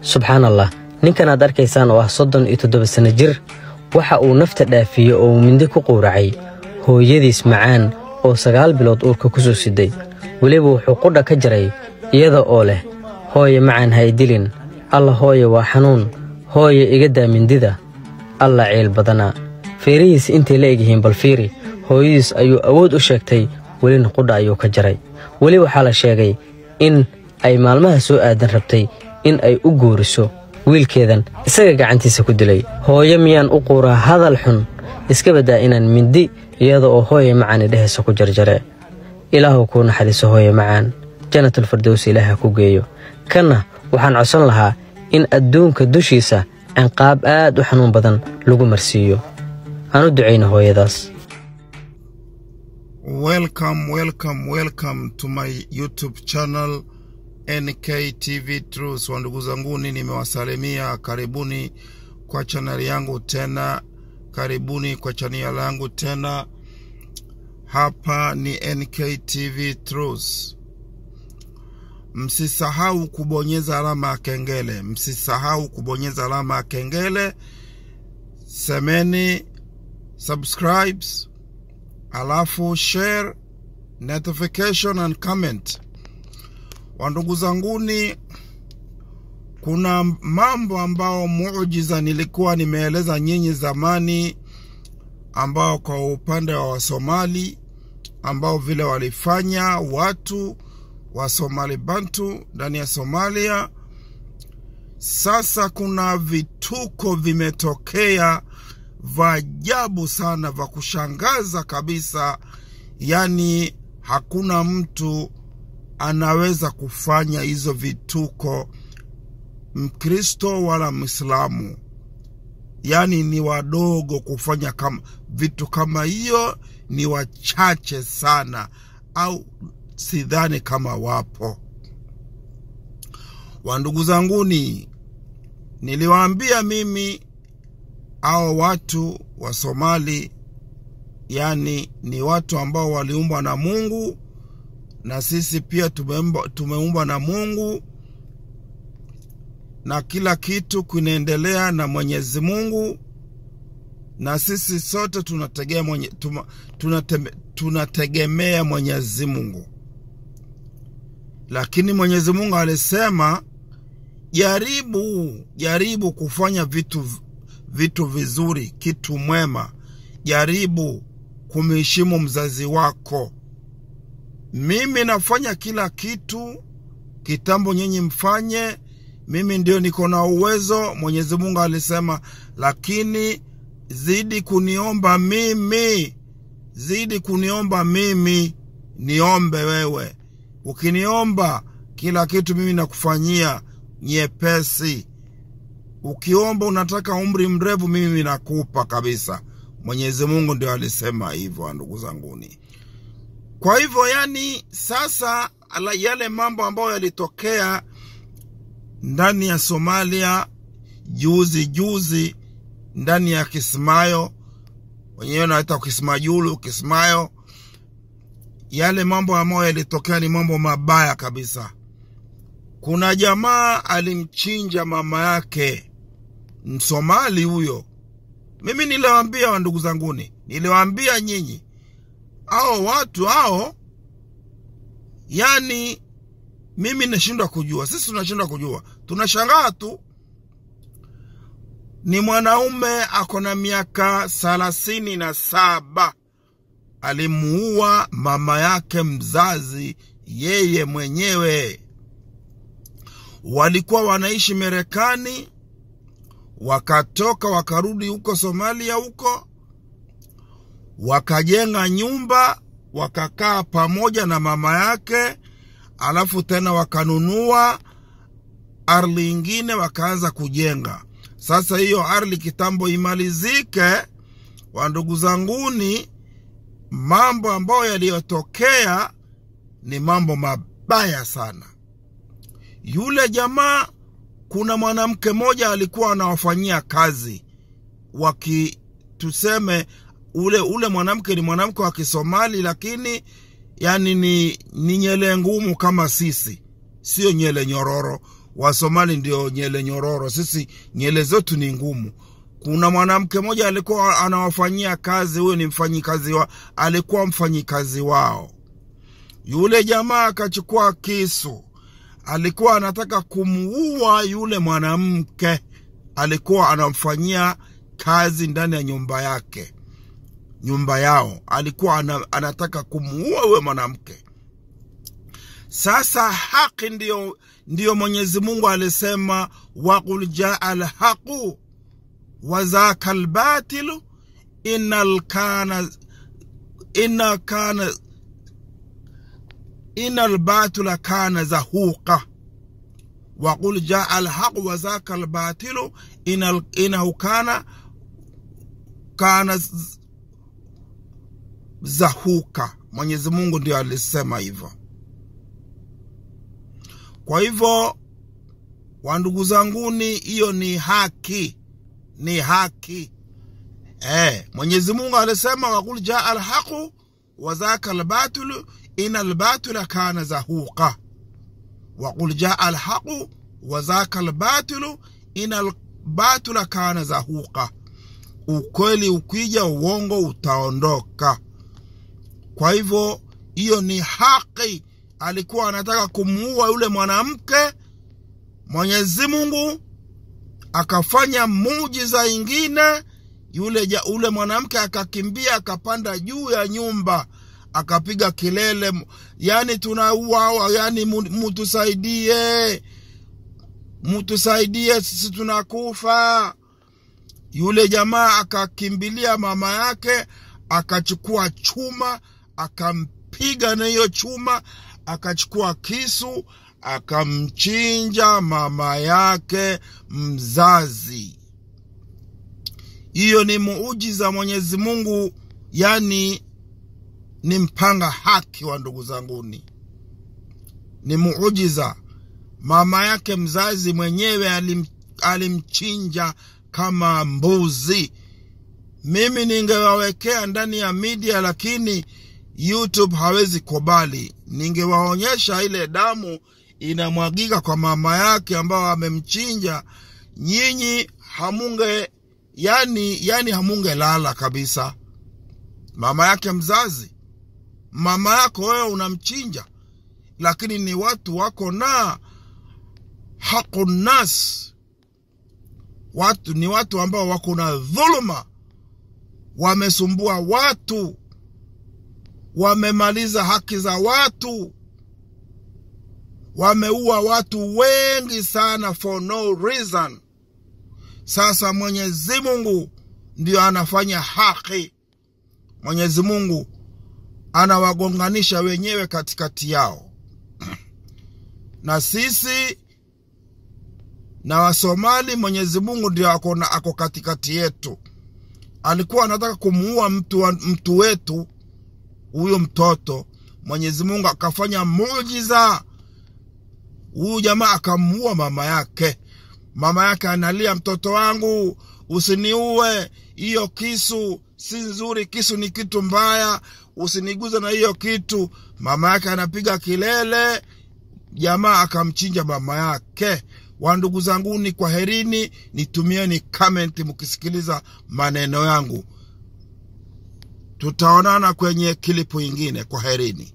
subxaan allah ninkan aad arkaysaan oo ah soddon iyo toddoba sanno jir waxa uu nafta dhaafiyey oo mindi ku quuracay hooyadiis macaan oo sagaal bilood uurka ku soo siday weliba wuxuu qudha ka jiray iyada oo leh hooye macaan ha idilin alla hooye waa xanuun hooye iga daa mindida alla ceel badanaa feerihiis intay la egyihiin bal fiiri hooyadiis ayuu awood u sheegtay welina qudha ayuu ka jaray weli waxaa la sheegay in ay maalmaha soo aadan rabtay in ay u guuriso wiilkeedan isaga gacantiisa ku dilay hooyo miyaan u quuraa hadal xun iska baddaa inaan mindi iyada oo hooye macaani dhehaysa ku jarjare ilaahuw kuu naxariiso hooye macaan janatul ilaaha ku geeyo kanna waxaan codsan lahaa in adduunka dushiisa cinqaab aad u xanuun badan lagu marsiiyo aan u ducayno hooyadaas welcome welcome welcome to my youtube channel NKTV Truth. Wandugu zanguni, nimewasalimia karibuni kwa chaneli yangu tena, karibuni kwa chaneli yangu tena. Hapa ni NKTV Truth. Msisahau kubonyeza alama ya kengele, msisahau kubonyeza alama ya kengele. Semeni subscribes, alafu share notification and comment. Wandugu zanguni, kuna mambo ambao muujiza nilikuwa nimeeleza nyinyi zamani, ambao kwa upande wa Wasomali ambao vile walifanya watu wa Somali Bantu ndani ya Somalia. Sasa kuna vituko vimetokea vajabu sana vya kushangaza kabisa, yani hakuna mtu anaweza kufanya hizo vituko Mkristo wala Mwislamu, yaani ni wadogo kufanya kama vitu kama hiyo, ni wachache sana, au sidhani kama wapo. Wandugu zanguni, niliwaambia mimi hao watu wa Somali, yaani ni watu ambao waliumbwa na Mungu na sisi pia tumeumbwa na Mungu na kila kitu kinaendelea na Mwenyezi Mungu, na sisi sote tunategemea mwenye, tunateme, Mwenyezi Mungu, lakini Mwenyezi Mungu alisema jaribu jaribu kufanya vitu, vitu vizuri, kitu mwema, jaribu kumheshimu mzazi wako mimi nafanya kila kitu kitambo, nyinyi mfanye, mimi ndio niko na uwezo. Mwenyezi Mungu alisema, lakini zidi kuniomba mimi, zidi kuniomba mimi, niombe wewe. Ukiniomba kila kitu mimi nakufanyia nyepesi. Ukiomba unataka umri mrefu, mimi nakupa kabisa. Mwenyezi Mungu ndio alisema hivyo, ndugu zanguni. Kwa hivyo yani, sasa yale mambo ambayo yalitokea ndani ya Somalia juzi juzi, ndani ya Kismayo, wenyewe naita Kismajulu, Kismayo, yale mambo ambayo yalitokea ni mambo mabaya kabisa. Kuna jamaa alimchinja mama yake Msomali huyo. Mimi niliwaambia wa ndugu zanguni, niliwaambia nyinyi hao watu hao, yani mimi nashindwa kujua, sisi tunashindwa kujua, tunashangaa tu. Ni mwanaume ako na miaka thalathini na saba alimuua mama yake mzazi yeye mwenyewe. Walikuwa wanaishi Marekani, wakatoka wakarudi huko Somalia huko wakajenga nyumba wakakaa pamoja na mama yake, alafu tena wakanunua ardhi ingine wakaanza kujenga. Sasa hiyo ardhi kitambo imalizike, wa ndugu zanguni, mambo ambayo yaliyotokea ni mambo mabaya sana. Yule jamaa, kuna mwanamke mmoja alikuwa anawafanyia kazi wakituseme ule ule mwanamke ni mwanamke wa Kisomali, lakini yani ni, ni nyele ngumu kama sisi, sio nyele nyororo. Wasomali ndio nyele nyororo, sisi nyele zetu ni ngumu. Kuna mwanamke mmoja alikuwa anawafanyia kazi, huyo ni mfanyikazi wa, alikuwa mfanyikazi wao. Yule jamaa akachukua kisu, alikuwa anataka kumuua yule mwanamke alikuwa anamfanyia kazi ndani ya nyumba yake nyumba yao, alikuwa anataka kumuua huyo mwanamke. Sasa haki ndiyo, ndiyo Mwenyezi Mungu alisema waqul jaa lhaqu wazaka lbatilu ina kana, lbatula kana zahuqa waqul jaa lhaqu wazaka lbatilu ina kana kana za huka. Mwenyezi Mungu ndio alisema hivyo. Kwa hivyo, wandugu zanguni, hiyo ni haki, ni haki eh. Mwenyezi Mungu alisema wakul jaa alhaqu wazaka albatulu ina albatula kana zahuqa, wakul jaa alhaqu wadhaka albatulu ina albatula kana zahuqa, ukweli ukija, uongo utaondoka. Kwa hivyo hiyo ni haki. Alikuwa anataka kumuua yule mwanamke. Mwenyezi Mungu akafanya muujiza ingine, yule ja, ule mwanamke akakimbia, akapanda juu ya nyumba, akapiga kilele, yani tunauawa, yani mutusaidie, mutusaidie, sisi tunakufa. Yule jamaa akakimbilia mama yake, akachukua chuma akampiga na hiyo chuma, akachukua kisu akamchinja mama yake mzazi. Hiyo ni muujiza Mwenyezi Mungu, yani ni mpanga haki wa ndugu zanguni, ni muujiza. Mama yake mzazi mwenyewe alim, alimchinja kama mbuzi. Mimi ningewawekea ndani ya midia lakini YouTube hawezi kubali. Ningewaonyesha ile damu inamwagika kwa mama yake ambao amemchinja, nyinyi hamunge yani, yani hamunge lala kabisa. Mama yake mzazi, mama yako wewe unamchinja, lakini ni watu wako na hakunas watu ni watu ambao wako na dhuluma, wamesumbua watu wamemaliza haki za watu, wameua watu wengi sana for no reason. Sasa Mwenyezi Mungu ndio anafanya haki. Mwenyezi Mungu anawagonganisha wenyewe katikati yao, na sisi na Wasomali, Mwenyezi Mungu ndio ako, ako katikati yetu. Alikuwa anataka kumuua mtu, mtu wetu huyo mtoto Mwenyezi Mungu akafanya muujiza, huyu jamaa akamuua mama yake. Mama yake analia, mtoto wangu usiniue, hiyo kisu si nzuri, kisu ni kitu mbaya, usiniguze na hiyo kitu. Mama yake anapiga kilele, jamaa akamchinja mama yake. Wandugu zanguni, kwaherini, nitumieni comment mkisikiliza maneno yangu. Tutaonana kwenye klipu ingine. kwa herini